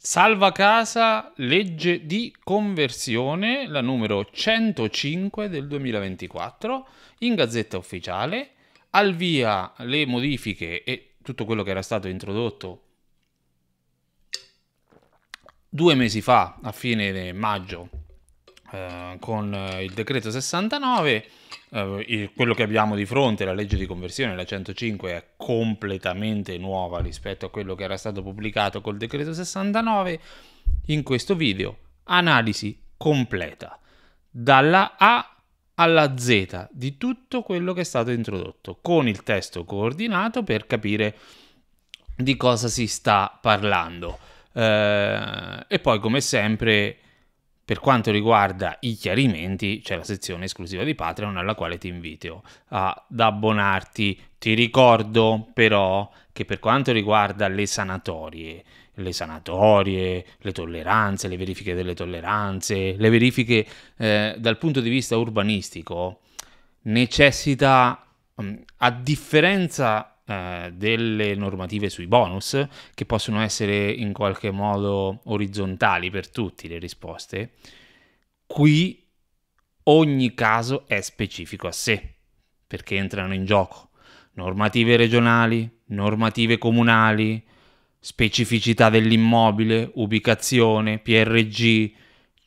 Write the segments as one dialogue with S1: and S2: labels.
S1: Salva casa, legge di conversione, la numero 105 del 2024, in gazzetta ufficiale, al via le modifiche e tutto quello che era stato introdotto due mesi fa, a fine maggio, eh, con eh, il decreto 69, eh, quello che abbiamo di fronte, la legge di conversione, la 105, è completamente nuova rispetto a quello che era stato pubblicato col decreto 69. In questo video, analisi completa, dalla A alla Z di tutto quello che è stato introdotto, con il testo coordinato per capire di cosa si sta parlando. Eh, e poi, come sempre, per quanto riguarda i chiarimenti, c'è la sezione esclusiva di Patreon alla quale ti invito ad abbonarti. Ti ricordo però che per quanto riguarda le sanatorie, le sanatorie, le tolleranze, le verifiche delle tolleranze, le verifiche eh, dal punto di vista urbanistico, necessita, a differenza eh, delle normative sui bonus che possono essere in qualche modo orizzontali per tutti le risposte, qui ogni caso è specifico a sé perché entrano in gioco normative regionali, normative comunali, specificità dell'immobile, ubicazione, PRG,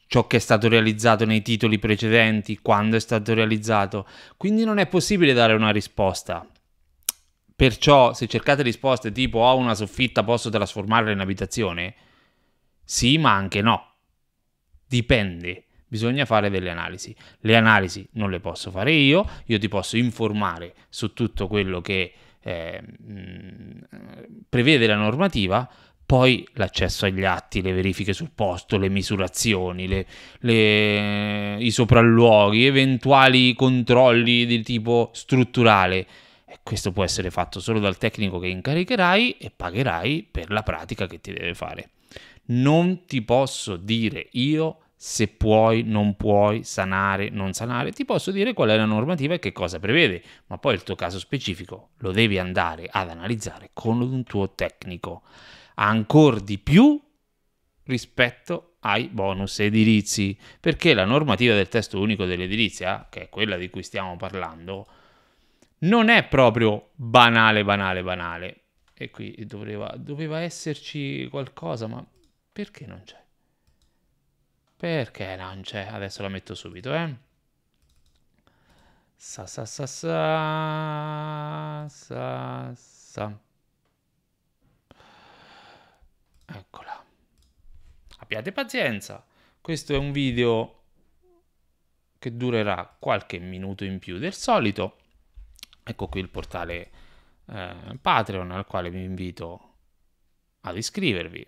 S1: ciò che è stato realizzato nei titoli precedenti, quando è stato realizzato. Quindi non è possibile dare una risposta Perciò se cercate risposte tipo ho oh, una soffitta, posso trasformarla in abitazione? Sì, ma anche no. Dipende. Bisogna fare delle analisi. Le analisi non le posso fare io, io ti posso informare su tutto quello che eh, prevede la normativa, poi l'accesso agli atti, le verifiche sul posto, le misurazioni, le, le, i sopralluoghi, eventuali controlli di tipo strutturale e questo può essere fatto solo dal tecnico che incaricherai e pagherai per la pratica che ti deve fare. Non ti posso dire io se puoi, non puoi, sanare, non sanare, ti posso dire qual è la normativa e che cosa prevede, ma poi il tuo caso specifico lo devi andare ad analizzare con un tuo tecnico, ancora di più rispetto ai bonus edilizi, perché la normativa del testo unico dell'edilizia, che è quella di cui stiamo parlando, non è proprio banale, banale, banale. E qui doveva, doveva esserci qualcosa, ma perché non c'è? Perché non c'è? Adesso la metto subito, eh. Sa sa sa sa sa sa. Eccola. Abbiate pazienza. Questo è un video che durerà qualche minuto in più del solito ecco qui il portale eh, Patreon al quale vi invito ad iscrivervi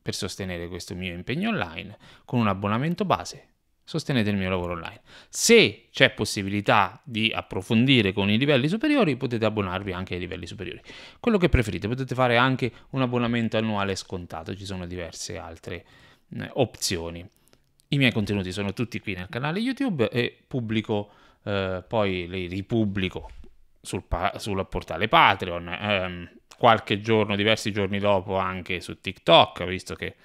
S1: per sostenere questo mio impegno online con un abbonamento base. Sostenete il mio lavoro online. Se c'è possibilità di approfondire con i livelli superiori, potete abbonarvi anche ai livelli superiori. Quello che preferite, potete fare anche un abbonamento annuale scontato, ci sono diverse altre eh, opzioni. I miei contenuti sono tutti qui nel canale YouTube e pubblico, eh, poi li ripubblico sul, pa- sul portale Patreon, ehm, qualche giorno, diversi giorni dopo anche su TikTok, visto che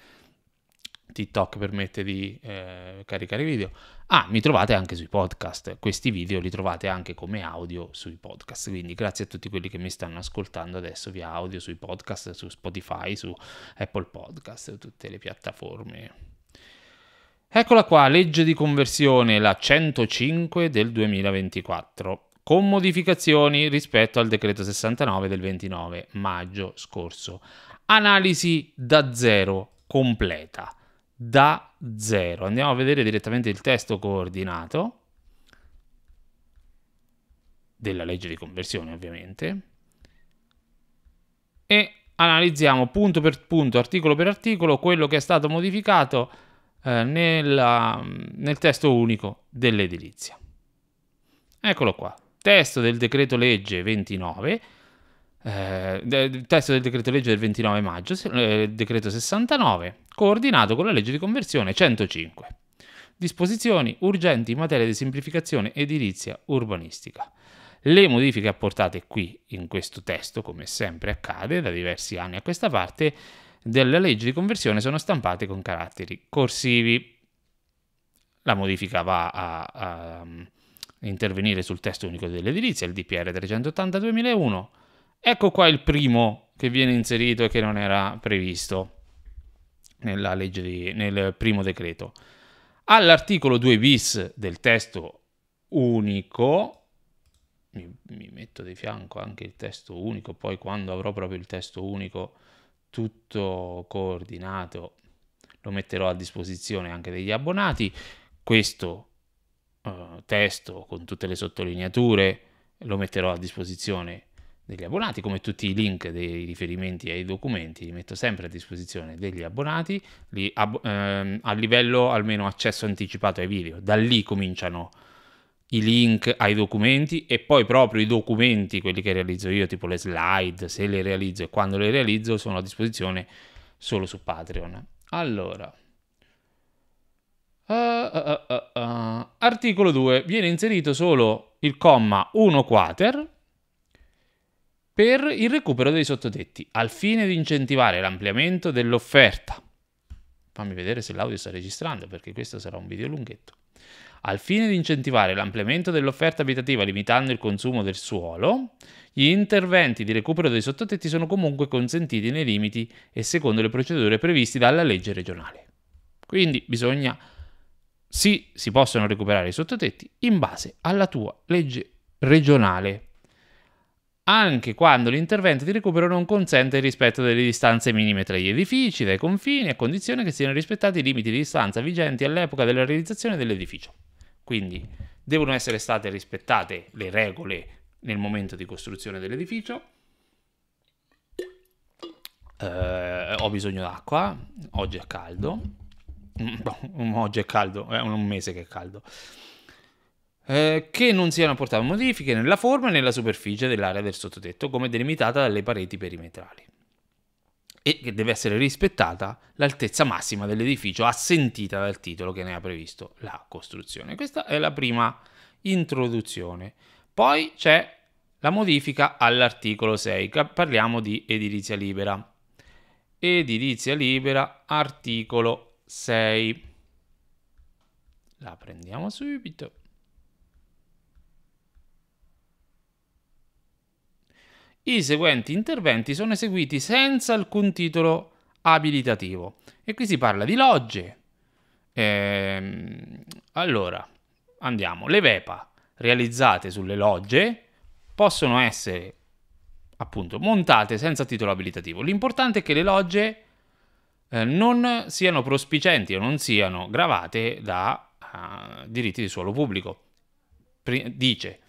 S1: TikTok permette di eh, caricare video. Ah, mi trovate anche sui podcast, questi video li trovate anche come audio sui podcast, quindi grazie a tutti quelli che mi stanno ascoltando adesso via audio sui podcast, su Spotify, su Apple Podcast, su tutte le piattaforme. Eccola qua, legge di conversione, la 105 del 2024 con modificazioni rispetto al decreto 69 del 29 maggio scorso. Analisi da zero completa, da zero. Andiamo a vedere direttamente il testo coordinato della legge di conversione, ovviamente. E analizziamo punto per punto, articolo per articolo, quello che è stato modificato eh, nella, nel testo unico dell'edilizia. Eccolo qua, testo del decreto legge 29 eh, testo del decreto legge del 29 maggio, eh, decreto 69, coordinato con la legge di conversione 105. Disposizioni urgenti in materia di semplificazione edilizia urbanistica. Le modifiche apportate qui in questo testo, come sempre accade da diversi anni a questa parte, della legge di conversione sono stampate con caratteri corsivi. La modifica va a, a intervenire sul testo unico dell'edilizia, il DPR 380-2001. Ecco qua il primo che viene inserito e che non era previsto di, nel primo decreto. All'articolo 2 bis del testo unico, mi, mi metto di fianco anche il testo unico, poi quando avrò proprio il testo unico tutto coordinato lo metterò a disposizione anche degli abbonati. Questo eh, testo con tutte le sottolineature, lo metterò a disposizione degli abbonati, come tutti i link dei riferimenti ai documenti li metto sempre a disposizione degli abbonati, li, ab- ehm, a livello almeno accesso anticipato ai video, da lì cominciano i link ai documenti e poi proprio i documenti, quelli che realizzo io, tipo le slide, se le realizzo e quando le realizzo, sono a disposizione solo su Patreon. Allora, Uh, uh, uh, Articolo 2. Viene inserito solo il comma 1 quater per il recupero dei sottotetti, al fine di incentivare l'ampliamento dell'offerta. Fammi vedere se l'audio sta registrando, perché questo sarà un video lunghetto. Al fine di incentivare l'ampliamento dell'offerta abitativa limitando il consumo del suolo, gli interventi di recupero dei sottotetti sono comunque consentiti nei limiti e secondo le procedure previste dalla legge regionale. Quindi bisogna sì, si possono recuperare i sottotetti in base alla tua legge regionale, anche quando l'intervento di recupero non consente il rispetto delle distanze minime tra gli edifici, dai confini, a condizione che siano rispettati i limiti di distanza vigenti all'epoca della realizzazione dell'edificio. Quindi devono essere state rispettate le regole nel momento di costruzione dell'edificio. Eh, ho bisogno d'acqua, oggi è caldo. Mm, mm, oggi è caldo, è un mese che è caldo, eh, che non siano apportate modifiche nella forma e nella superficie dell'area del sottotetto come delimitata dalle pareti perimetrali e che deve essere rispettata l'altezza massima dell'edificio assentita dal titolo che ne ha previsto la costruzione. Questa è la prima introduzione. Poi c'è la modifica all'articolo 6, che parliamo di edilizia libera. Edilizia libera, articolo 6. La prendiamo subito. I seguenti interventi sono eseguiti senza alcun titolo abilitativo. E qui si parla di logge. Ehm, allora, andiamo. Le VEPA realizzate sulle logge possono essere appunto montate senza titolo abilitativo. L'importante è che le logge eh, non siano prospicenti o non siano gravate da uh, diritti di suolo pubblico. Pr- dice,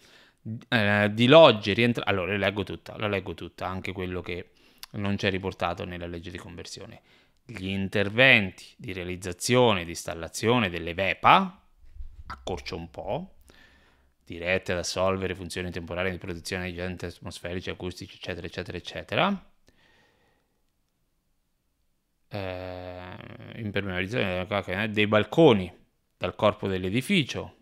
S1: eh, di logge rientrano... Allora, la leggo tutta, la leggo tutta, anche quello che non c'è riportato nella legge di conversione. Gli interventi di realizzazione e di installazione delle VEPA, accorcio un po', dirette ad assolvere funzioni temporali di protezione di agenti atmosferici, acustici, eccetera, eccetera, eccetera, eh, impermeabilizzazione dei balconi dal corpo dell'edificio,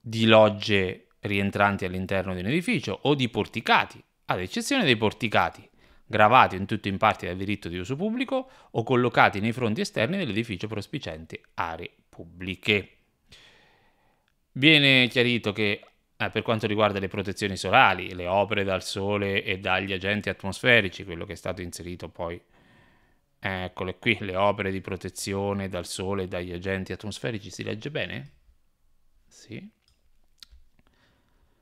S1: di logge rientranti all'interno di un edificio o di porticati, ad eccezione dei porticati, gravati in tutto in parte dal diritto di uso pubblico o collocati nei fronti esterni dell'edificio prospicienti aree pubbliche. Viene chiarito che eh, per quanto riguarda le protezioni solari, le opere dal sole e dagli agenti atmosferici, quello che è stato inserito poi Eccole qui, le opere di protezione dal sole e dagli agenti atmosferici, si legge bene? Sì.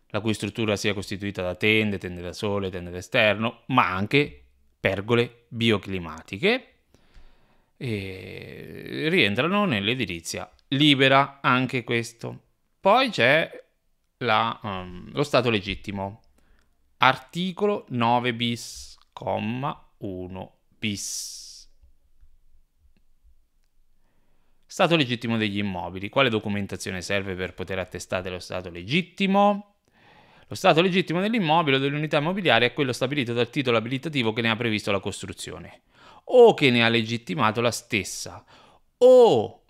S1: La cui struttura sia costituita da tende, tende da sole, tende da esterno, ma anche pergole bioclimatiche e rientrano nell'edilizia libera anche questo. Poi c'è la, um, lo stato legittimo, articolo 9 bis, comma 1 bis. Stato legittimo degli immobili. Quale documentazione serve per poter attestare lo stato legittimo? Lo stato legittimo dell'immobile o dell'unità immobiliare è quello stabilito dal titolo abilitativo che ne ha previsto la costruzione o che ne ha legittimato la stessa o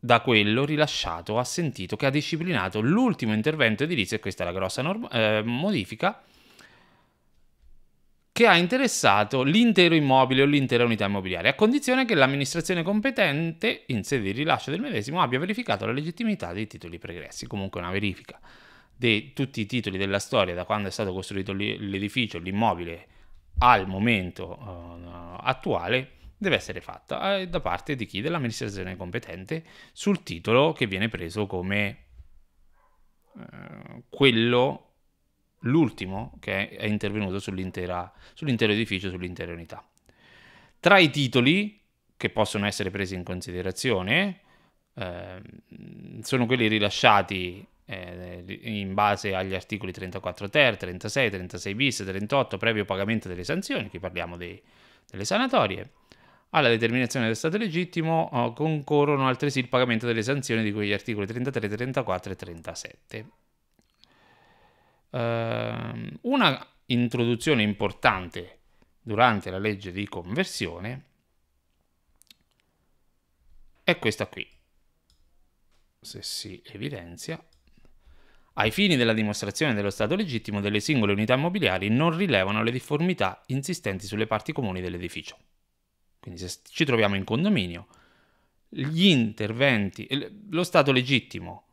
S1: da quello rilasciato assentito che ha disciplinato l'ultimo intervento edilizio e questa è la grossa norma- eh, modifica che ha interessato l'intero immobile o l'intera unità immobiliare, a condizione che l'amministrazione competente, in sede di rilascio del medesimo, abbia verificato la legittimità dei titoli pregressi, comunque una verifica di tutti i titoli della storia da quando è stato costruito l'edificio, l'immobile al momento uh, attuale deve essere fatta eh, da parte di chi? Dell'amministrazione competente sul titolo che viene preso come eh, quello l'ultimo che è intervenuto sull'intero edificio, sull'intera unità. Tra i titoli che possono essere presi in considerazione eh, sono quelli rilasciati eh, in base agli articoli 34 ter, 36, 36 bis, 38, previo pagamento delle sanzioni, qui parliamo dei, delle sanatorie, alla determinazione del stato legittimo eh, concorrono altresì il pagamento delle sanzioni di quegli articoli 33, 34 e 37 eh, una introduzione importante durante la legge di conversione è questa qui. Se si evidenzia, ai fini della dimostrazione dello stato legittimo delle singole unità immobiliari non rilevano le difformità insistenti sulle parti comuni dell'edificio. Quindi se ci troviamo in condominio, gli interventi, lo stato legittimo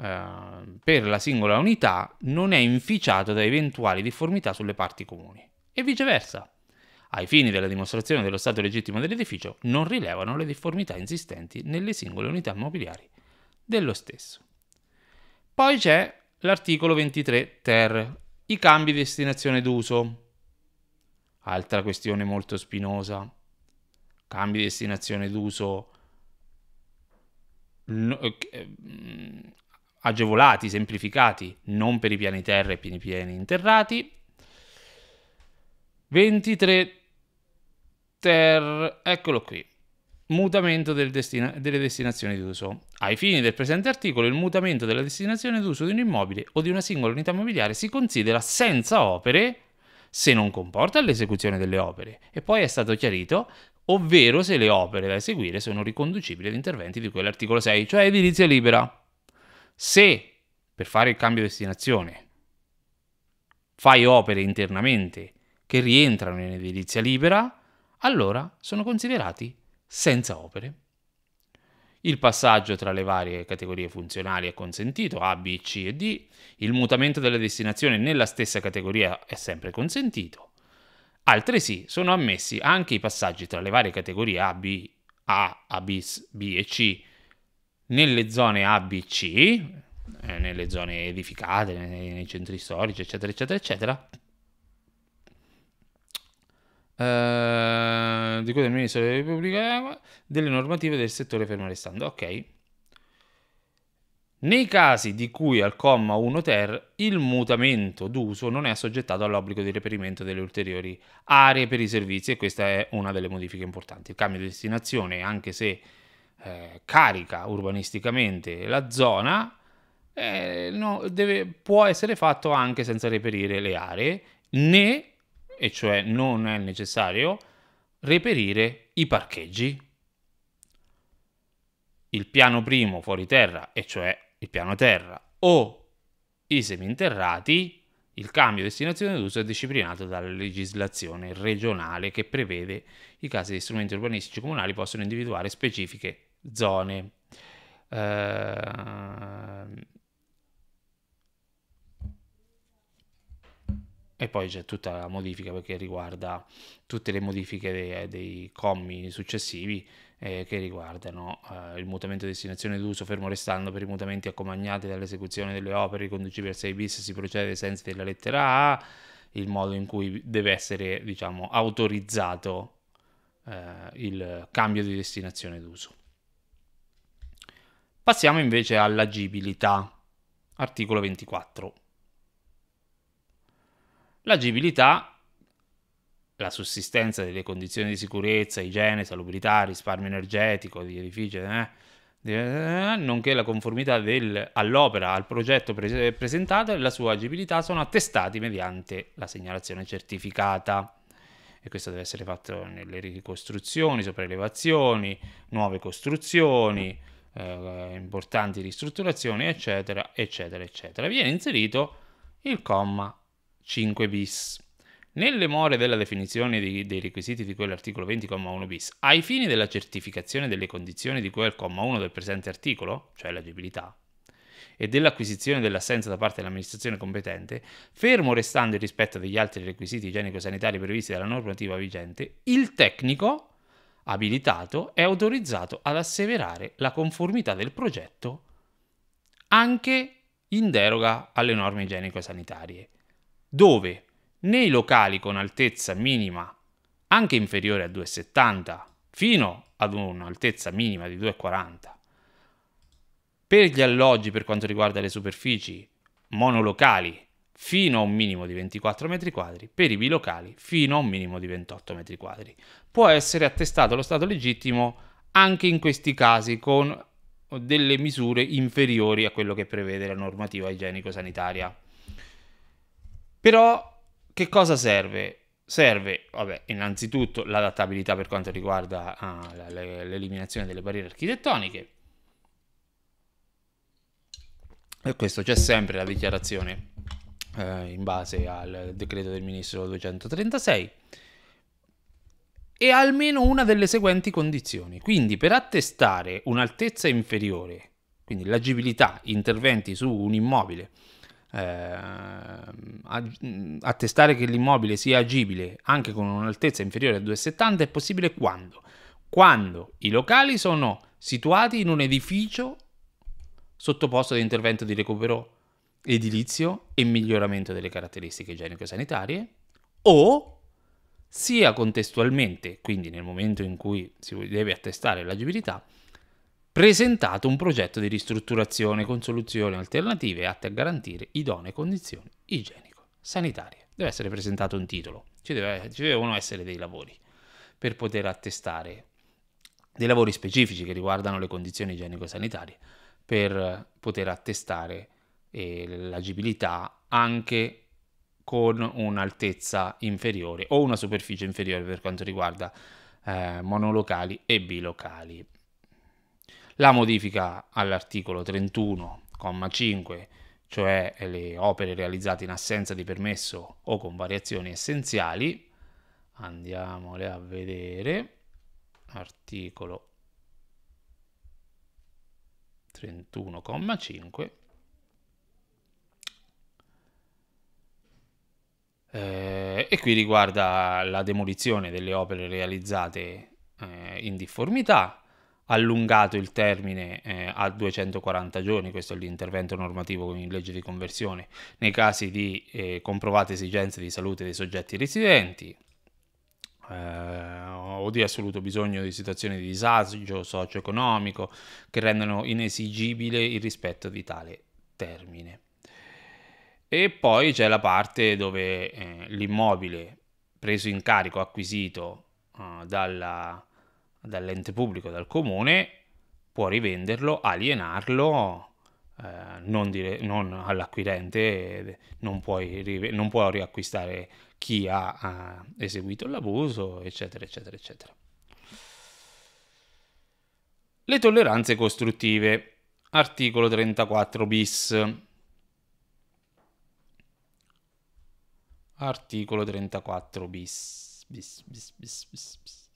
S1: Ehm, per la singola unità non è inficiato da eventuali difformità sulle parti comuni e viceversa. Ai fini della dimostrazione dello stato legittimo dell'edificio non rilevano le difformità insistenti nelle singole unità immobiliari dello stesso. Poi c'è l'articolo 23 ter, i cambi di destinazione d'uso. Altra questione molto spinosa. Cambi di destinazione d'uso eh, mm, agevolati, semplificati, non per i piani terra e pieni pieni interrati. 23 ter, eccolo qui. Mutamento del destina, delle destinazioni d'uso. Ai fini del presente articolo, il mutamento della destinazione d'uso di un immobile o di una singola unità immobiliare si considera senza opere se non comporta l'esecuzione delle opere. E poi è stato chiarito ovvero se le opere da eseguire sono riconducibili ad interventi di cui all'articolo 6, cioè edilizia libera. Se per fare il cambio destinazione fai opere internamente che rientrano in edilizia libera, allora sono considerati senza opere. Il passaggio tra le varie categorie funzionali è consentito, A, B, C e D. Il mutamento della destinazione nella stessa categoria è sempre consentito. Altresì sono ammessi anche i passaggi tra le varie categorie A, B, A, A bis, B e C nelle zone A, B, C, eh, nelle zone edificate, nei, nei centri storici, eccetera, eccetera, eccetera, Uh, di cui del Ministero della Repubblica delle normative del settore fermo restando. Ok. Nei casi di cui al comma 1 ter il mutamento d'uso non è assoggettato all'obbligo di reperimento delle ulteriori aree per i servizi e questa è una delle modifiche importanti. Il cambio di destinazione, anche se eh, carica urbanisticamente la zona, eh, no, deve, può essere fatto anche senza reperire le aree, né, e cioè non è necessario, reperire i parcheggi. Il piano primo fuori terra, e cioè il piano terra, o i seminterrati, il cambio destinazione d'uso è disciplinato dalla legislazione regionale che prevede i casi di strumenti urbanistici comunali possono individuare specifiche zone. Ehm, e poi c'è tutta la modifica perché riguarda tutte le modifiche dei, eh, dei commi successivi eh, che riguardano eh, il mutamento di destinazione d'uso, fermo restando per i mutamenti accompagnati dall'esecuzione delle opere riconducibili al 6 bis si procede ai sensi della lettera A, il modo in cui deve essere diciamo, autorizzato eh, il cambio di destinazione d'uso. Passiamo invece all'agibilità, articolo 24. L'agibilità la sussistenza delle condizioni di sicurezza, igiene, salubrità, risparmio energetico degli edifici, eh, eh, nonché la conformità del, all'opera, al progetto pre- presentato e la sua agibilità sono attestati mediante la segnalazione certificata. E questo deve essere fatto nelle ricostruzioni, sopraelevazioni, nuove costruzioni eh, importanti ristrutturazioni, eccetera, eccetera, eccetera. Viene inserito il comma 5 bis. Nelle more della definizione di, dei requisiti di quell'articolo 20,1 bis, ai fini della certificazione delle condizioni di quel comma 1 del presente articolo, cioè l'agibilità, e dell'acquisizione dell'assenza da parte dell'amministrazione competente, fermo restando il rispetto degli altri requisiti igienico-sanitari previsti dalla normativa vigente, il tecnico abilitato è autorizzato ad asseverare la conformità del progetto anche in deroga alle norme igienico-sanitarie, dove nei locali con altezza minima anche inferiore a 2,70 fino ad un'altezza minima di 2,40, per gli alloggi per quanto riguarda le superfici monolocali fino a un minimo di 24 metri quadri, per i bilocali fino a un minimo di 28 metri quadri. Può essere attestato lo stato legittimo anche in questi casi con delle misure inferiori a quello che prevede la normativa igienico-sanitaria. Però che cosa serve? Serve, vabbè, innanzitutto l'adattabilità per quanto riguarda ah, l'eliminazione delle barriere architettoniche. E questo c'è sempre la dichiarazione eh, in base al decreto del ministro 236 e almeno una delle seguenti condizioni. Quindi per attestare un'altezza inferiore, quindi l'agibilità, interventi su un immobile, eh, attestare che l'immobile sia agibile anche con un'altezza inferiore a 2,70 è possibile quando? Quando i locali sono situati in un edificio sottoposto ad intervento di recupero edilizio e miglioramento delle caratteristiche igienico-sanitarie o sia contestualmente, quindi nel momento in cui si deve attestare l'agibilità, presentato un progetto di ristrutturazione con soluzioni alternative atte a garantire idonee condizioni igienico-sanitarie. Deve essere presentato un titolo, ci, deve, ci devono essere dei lavori per poter attestare dei lavori specifici che riguardano le condizioni igienico-sanitarie per poter attestare e l'agibilità anche con un'altezza inferiore o una superficie inferiore per quanto riguarda eh, monolocali e bilocali. La modifica all'articolo 31,5, cioè le opere realizzate in assenza di permesso o con variazioni essenziali, andiamole a vedere, articolo 31,5, eh, e qui riguarda la demolizione delle opere realizzate eh, in difformità, allungato il termine eh, a 240 giorni, questo è l'intervento normativo con in legge di conversione, nei casi di eh, comprovate esigenze di salute dei soggetti residenti, eh, o di assoluto bisogno di situazioni di disagio socio-economico che rendono inesigibile il rispetto di tale termine. E poi c'è la parte dove eh, l'immobile preso in carico, acquisito uh, dalla, dall'ente pubblico, dal comune, può rivenderlo, alienarlo, eh, non, dire, non, all'acquirente, eh, non, puoi, non può riacquistare chi ha, ha eseguito l'abuso, eccetera, eccetera, eccetera. Le tolleranze costruttive, articolo 34 bis. Articolo 34 bis. bis, bis, bis, bis, bis.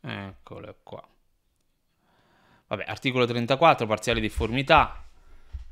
S1: Eccolo qua. Vabbè, articolo 34, parziale difformità.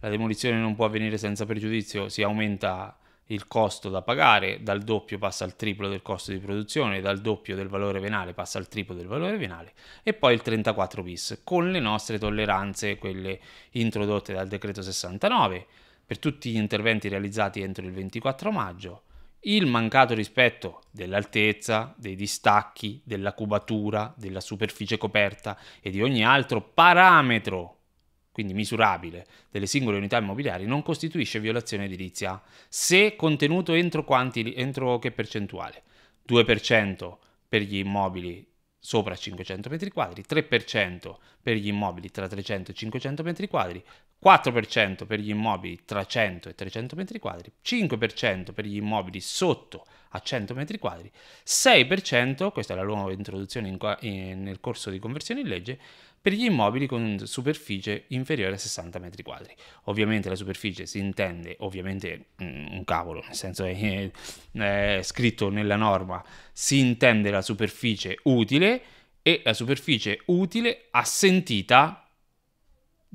S1: La demolizione non può avvenire senza pregiudizio, si aumenta il costo da pagare, dal doppio passa al triplo del costo di produzione, dal doppio del valore venale passa al triplo del valore venale e poi il 34 bis con le nostre tolleranze, quelle introdotte dal decreto 69 per tutti gli interventi realizzati entro il 24 maggio il mancato rispetto dell'altezza, dei distacchi, della cubatura, della superficie coperta e di ogni altro parametro, quindi misurabile, delle singole unità immobiliari non costituisce violazione edilizia se contenuto entro, quanti, entro che percentuale? 2% per gli immobili sopra 500 m2, 3% per gli immobili tra 300 e 500 m2, 4% per gli immobili tra 100 e 300 metri quadri, 5% per gli immobili sotto a 100 metri quadri, 6%, questa è la nuova introduzione in, in, nel corso di conversione in legge, per gli immobili con superficie inferiore a 60 metri quadri. Ovviamente la superficie si intende, ovviamente mm, un cavolo, nel senso è, è scritto nella norma, si intende la superficie utile e la superficie utile assentita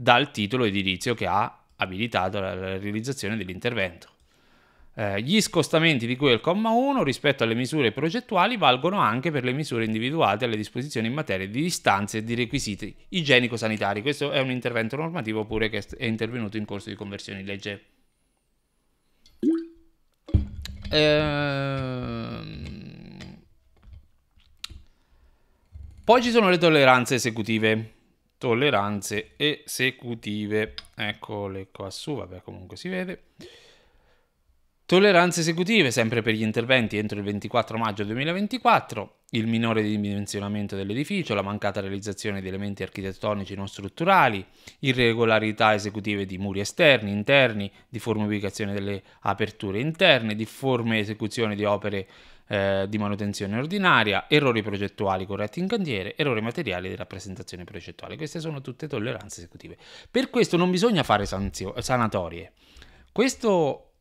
S1: dal titolo edilizio che ha abilitato la realizzazione dell'intervento. Eh, gli scostamenti di cui è il comma 1 rispetto alle misure progettuali valgono anche per le misure individuate alle disposizioni in materia di distanze e di requisiti igienico-sanitari. Questo è un intervento normativo pure che è intervenuto in corso di conversione in legge. Ehm... Poi ci sono le tolleranze esecutive tolleranze esecutive. Eccole qua su, vabbè comunque si vede. Tolleranze esecutive sempre per gli interventi entro il 24 maggio 2024, il minore dimensionamento dell'edificio, la mancata realizzazione di elementi architettonici non strutturali, irregolarità esecutive di muri esterni, interni, di forme ubicazione delle aperture interne, di forme esecuzione di opere eh, di manutenzione ordinaria, errori progettuali corretti in cantiere, errori materiali di rappresentazione progettuale. Queste sono tutte tolleranze esecutive. Per questo non bisogna fare sanzio- sanatorie. Questo,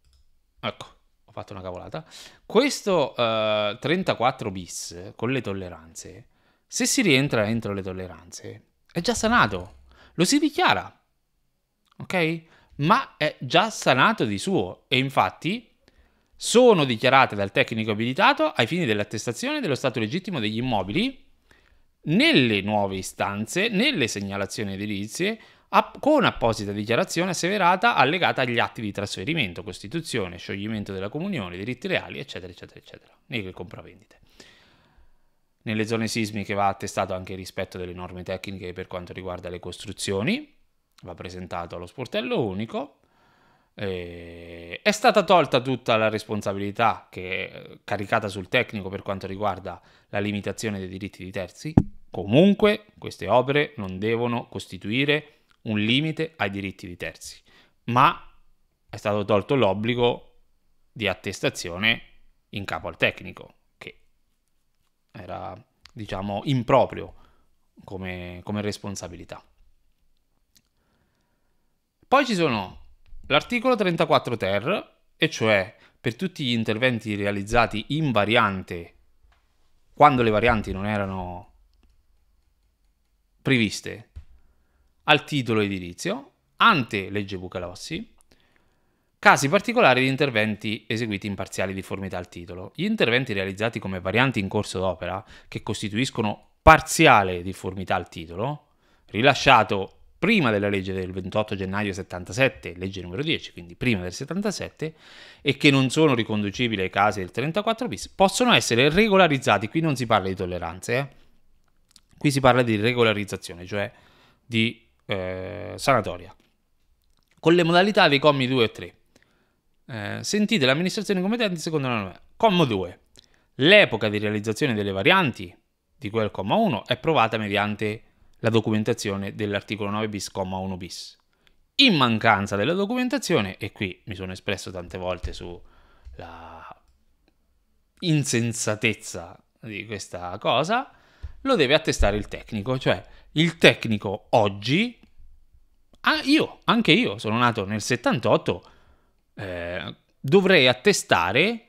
S1: ecco, ho fatto una cavolata. Questo eh, 34 bis con le tolleranze, se si rientra entro le tolleranze, è già sanato. Lo si dichiara. Ok? ma è già sanato di suo e infatti sono dichiarate dal tecnico abilitato ai fini dell'attestazione dello stato legittimo degli immobili nelle nuove istanze, nelle segnalazioni edilizie, con apposita dichiarazione asseverata allegata agli atti di trasferimento, costituzione, scioglimento della comunione, diritti reali, eccetera, eccetera, eccetera, nei compravendite. Nelle zone sismiche va attestato anche il rispetto delle norme tecniche per quanto riguarda le costruzioni, va presentato allo sportello unico, eh, è stata tolta tutta la responsabilità che, è eh, caricata sul tecnico per quanto riguarda la limitazione dei diritti di terzi. Comunque queste opere non devono costituire un limite ai diritti di terzi, ma è stato tolto l'obbligo di attestazione in capo al tecnico, che era diciamo improprio come, come responsabilità. Poi ci sono L'articolo 34 ter, e cioè per tutti gli interventi realizzati in variante, quando le varianti non erano previste al titolo edilizio, ante legge Bucalossi, Casi particolari di interventi eseguiti in parziale difformità al titolo. Gli interventi realizzati come varianti in corso d'opera, che costituiscono parziale difformità al titolo, rilasciato prima della legge del 28 gennaio 77, legge numero 10, quindi prima del 77, e che non sono riconducibili ai casi del 34 bis, possono essere regolarizzati. Qui non si parla di tolleranze, eh? qui si parla di regolarizzazione, cioè di eh, sanatoria, con le modalità dei commi 2 e 3. Eh, sentite l'amministrazione competente secondo la norma. Commo 2. L'epoca di realizzazione delle varianti di quel comma 1 è provata mediante la documentazione dell'articolo 9 bis, comma 1 bis. In mancanza della documentazione, e qui mi sono espresso tante volte sulla insensatezza di questa cosa, lo deve attestare il tecnico, cioè il tecnico oggi, ah, io, anche io sono nato nel 78, eh, dovrei attestare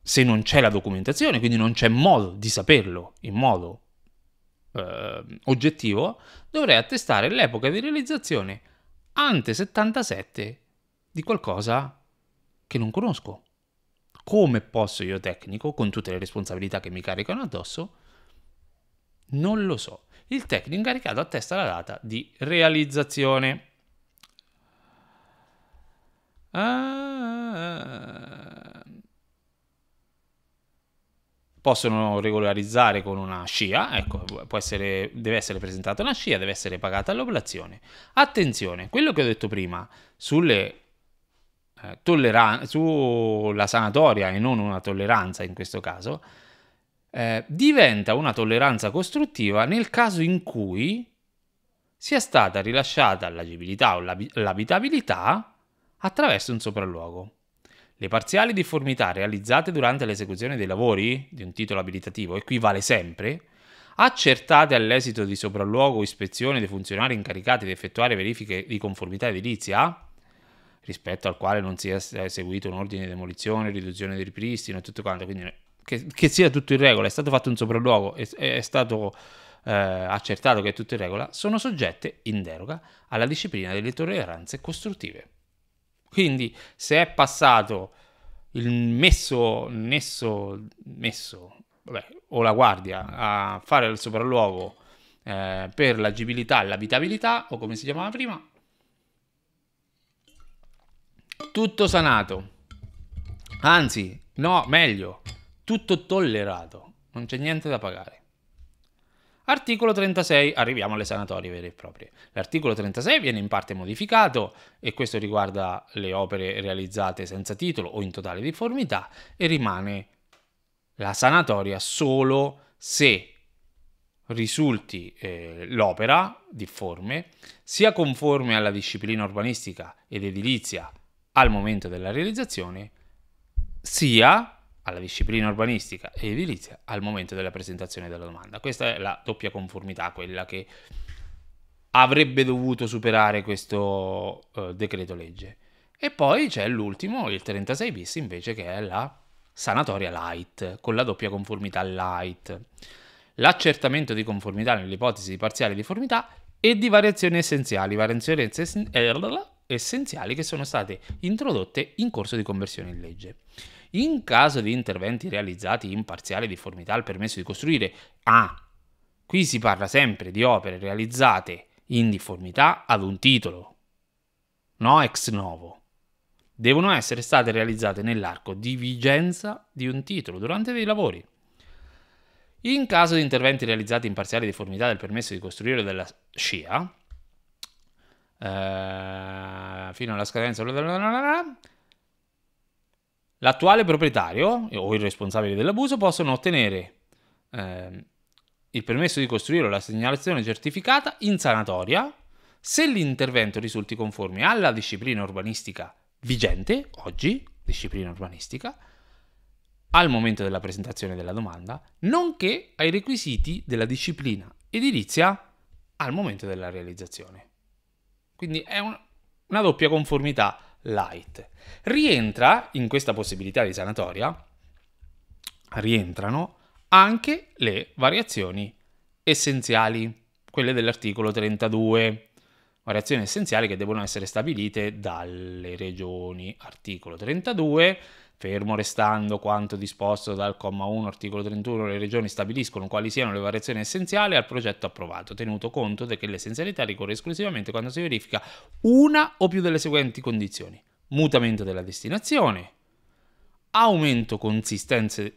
S1: se non c'è la documentazione, quindi non c'è modo di saperlo in modo eh, oggettivo, dovrei attestare l'epoca di realizzazione ante 77 di qualcosa che non conosco. Come posso io tecnico, con tutte le responsabilità che mi caricano addosso, non lo so. Il tecnico incaricato attesta la data di realizzazione. Ah, ah, ah, ah possono regolarizzare con una scia, ecco, essere, deve essere presentata una scia, deve essere pagata l'oblazione. Attenzione, quello che ho detto prima sulle eh, Tolleran- sulla sanatoria e non una tolleranza in questo caso, eh, diventa una tolleranza costruttiva nel caso in cui sia stata rilasciata l'agibilità o l'abitabilità attraverso un sopralluogo. Le parziali difformità realizzate durante l'esecuzione dei lavori di un titolo abilitativo, equivale sempre, accertate all'esito di sopralluogo o ispezione dei funzionari incaricati di effettuare verifiche di conformità edilizia, rispetto al quale non sia eseguito un ordine di demolizione, riduzione di ripristino e tutto quanto, quindi che, che, sia tutto in regola, è stato fatto un sopralluogo, è, è stato eh, accertato che è tutto in regola, sono soggette in deroga alla disciplina delle tolleranze costruttive. Quindi se è passato il messo, messo, messo vabbè, o la guardia a fare il sopralluogo eh, per l'agibilità e l'abitabilità, o come si chiamava prima, tutto sanato. Anzi, no, meglio, tutto tollerato. Non c'è niente da pagare. Articolo 36, arriviamo alle sanatorie vere e proprie. L'articolo 36 viene in parte modificato e questo riguarda le opere realizzate senza titolo o in totale difformità e rimane la sanatoria solo se risulti eh, l'opera difforme sia conforme alla disciplina urbanistica ed edilizia al momento della realizzazione sia alla disciplina urbanistica e edilizia al momento della presentazione della domanda. Questa è la doppia conformità, quella che avrebbe dovuto superare questo eh, decreto legge. E poi c'è l'ultimo, il 36 bis invece, che è la sanatoria light, con la doppia conformità light. L'accertamento di conformità nell'ipotesi di parziale difformità e di variazioni essenziali, variazioni eh, essenziali che sono state introdotte in corso di conversione in legge in caso di interventi realizzati in parziale difformità al permesso di costruire. Ah, qui si parla sempre di opere realizzate in difformità ad un titolo, no ex novo. Devono essere state realizzate nell'arco di vigenza di un titolo durante dei lavori. In caso di interventi realizzati in parziale difformità del permesso di costruire della SCIA, eh, fino alla scadenza L'attuale proprietario eh, o il responsabile dell'abuso possono ottenere eh, il permesso di costruire la segnalazione certificata in sanatoria se l'intervento risulti conforme alla disciplina urbanistica vigente oggi, disciplina urbanistica, al momento della presentazione della domanda, nonché ai requisiti della disciplina edilizia al momento della realizzazione. Quindi è un, una doppia conformità light. Rientra in questa possibilità di sanatoria, rientrano anche le variazioni essenziali, quelle dell'articolo 32, variazioni essenziali che devono essere stabilite dalle regioni. Articolo 32 fermo restando quanto disposto dal comma 1 articolo 31 le regioni stabiliscono quali siano le variazioni essenziali al progetto approvato, tenuto conto che l'essenzialità ricorre esclusivamente quando si verifica una o più delle seguenti condizioni. Mutamento della destinazione, aumento consistente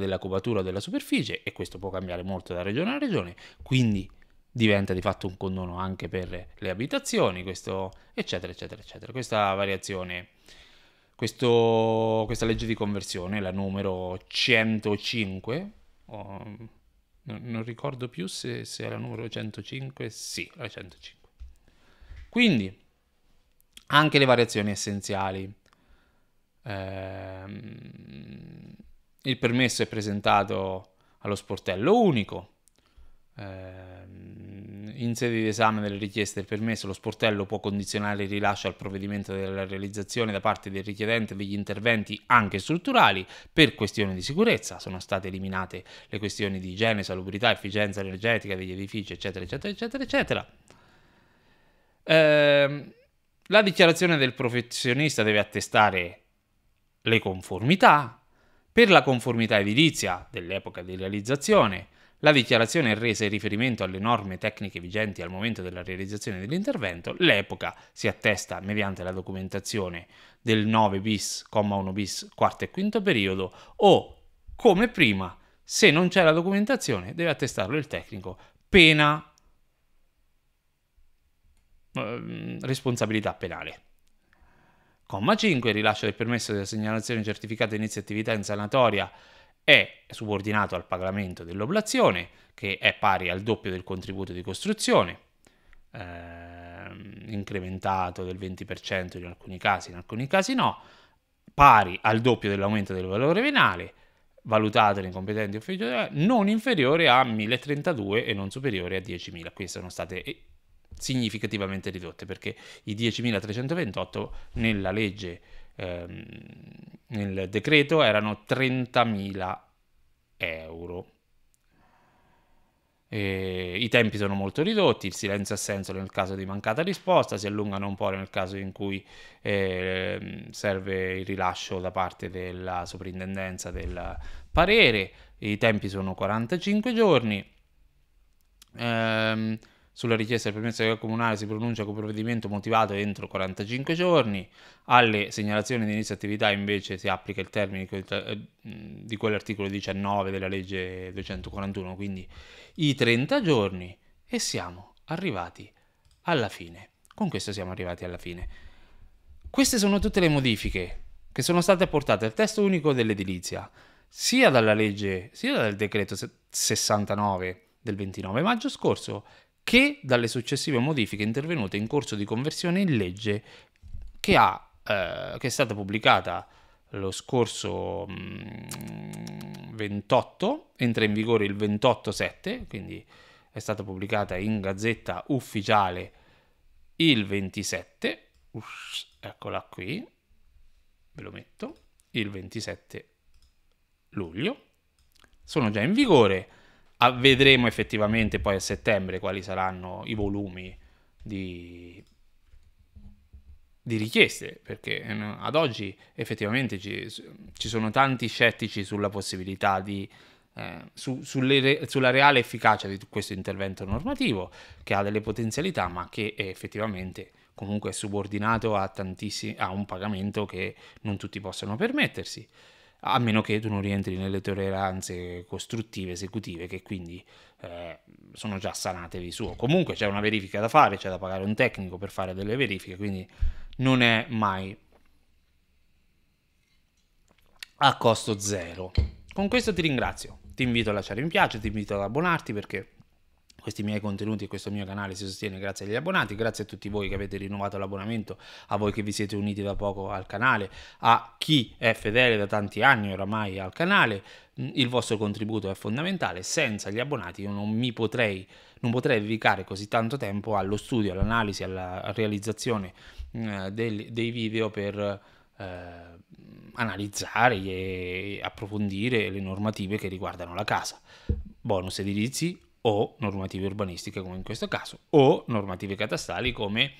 S1: della cubatura della superficie e questo può cambiare molto da regione a regione, quindi diventa di fatto un condono anche per le abitazioni, questo, eccetera, eccetera, eccetera. Questa variazione questo, questa legge di conversione, la numero 105, oh, non, non, ricordo più se, se è la numero 105, sì, la 105. Quindi, anche le variazioni essenziali. Eh, il permesso è presentato allo sportello unico. Eh, in sede di esame delle richieste del permesso, lo sportello può condizionare il rilascio al provvedimento della realizzazione da parte del richiedente degli interventi anche strutturali per questioni di sicurezza. Sono state eliminate le questioni di igiene, salubrità, efficienza energetica degli edifici, eccetera, eccetera, eccetera, eccetera. Ehm, la dichiarazione del professionista deve attestare le conformità. Per la conformità edilizia dell'epoca di realizzazione, la dichiarazione è resa in riferimento alle norme tecniche vigenti al momento della realizzazione dell'intervento, l'epoca si attesta mediante la documentazione del 9 bis, 1 bis, quarto e quinto periodo o, come prima, se non c'è la documentazione deve attestarlo il tecnico, pena ehm, responsabilità penale. Comma 5, rilascio del permesso della segnalazione certificata inizio attività in sanatoria è subordinato al pagamento dell'oblazione, che è pari al doppio del contributo di costruzione, ehm, incrementato del 20% in alcuni casi, in alcuni casi no, pari al doppio dell'aumento del valore venale, valutato nei competenti uffici, non inferiore a 1032 e non superiore a 10.000. Queste sono state eh, significativamente ridotte perché i 10.328 nella legge ehm, nel decreto erano 30.000 euro. E I tempi sono molto ridotti, il silenzio assenso nel caso di mancata risposta, si allungano un po' nel caso in cui eh, serve il rilascio da parte della soprintendenza del parere, i tempi sono 45 giorni. Ehm, sulla richiesta del permesso del comunale si pronuncia con provvedimento motivato entro 45 giorni, alle segnalazioni di inizio attività invece si applica il termine eh, di quell'articolo 19 della legge 241, quindi i 30 giorni e siamo arrivati alla fine. Con questo siamo arrivati alla fine. Queste sono tutte le modifiche che sono state apportate al testo unico dell'edilizia, sia dalla legge, sia dal decreto 69 del 29 maggio scorso che dalle successive modifiche intervenute in corso di conversione in legge che, ha, eh, che è stata pubblicata lo scorso mh, mm, 28, entra in vigore il 28-7, quindi è stata pubblicata in gazzetta ufficiale il 27, uff, eccola qui, ve lo metto, il 27 luglio, sono già in vigore Ah, vedremo effettivamente poi a settembre quali saranno i volumi di, di richieste, perché eh, ad oggi effettivamente ci, ci, sono tanti scettici sulla possibilità di... Eh, su, sulle, sulla reale efficacia di questo intervento normativo che ha delle potenzialità ma che è effettivamente comunque è subordinato a, a un pagamento che non tutti possono permettersi a meno che tu non rientri nelle tolleranze costruttive, esecutive, che quindi eh, sono già sanate di suo. Comunque c'è una verifica da fare, c'è da pagare un tecnico per fare delle verifiche, quindi non è mai a costo zero. Con questo ti ringrazio, ti invito a lasciare un piace, ti invito ad abbonarti perché questi miei contenuti e questo mio canale si sostiene grazie agli abbonati, grazie a tutti voi che avete rinnovato l'abbonamento, a voi che vi siete uniti da poco al canale, a chi è fedele da tanti anni oramai al canale, mm, il vostro contributo è fondamentale, senza gli abbonati io non mi potrei, non potrei dedicare così tanto tempo allo studio, all'analisi, alla realizzazione eh, mm, dei, dei video per... Eh, analizzare e approfondire le normative che riguardano la casa. Bonus edilizi o normative urbanistiche come in questo caso, o normative catastali come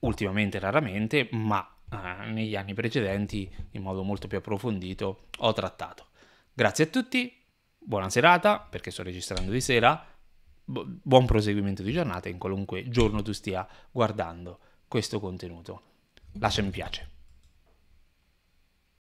S1: ultimamente raramente, ma eh, negli anni precedenti in modo molto più approfondito ho trattato. Grazie a tutti, buona serata perché sto registrando di sera, buon proseguimento di giornata in qualunque giorno tu stia guardando questo contenuto. Lascia mi piace.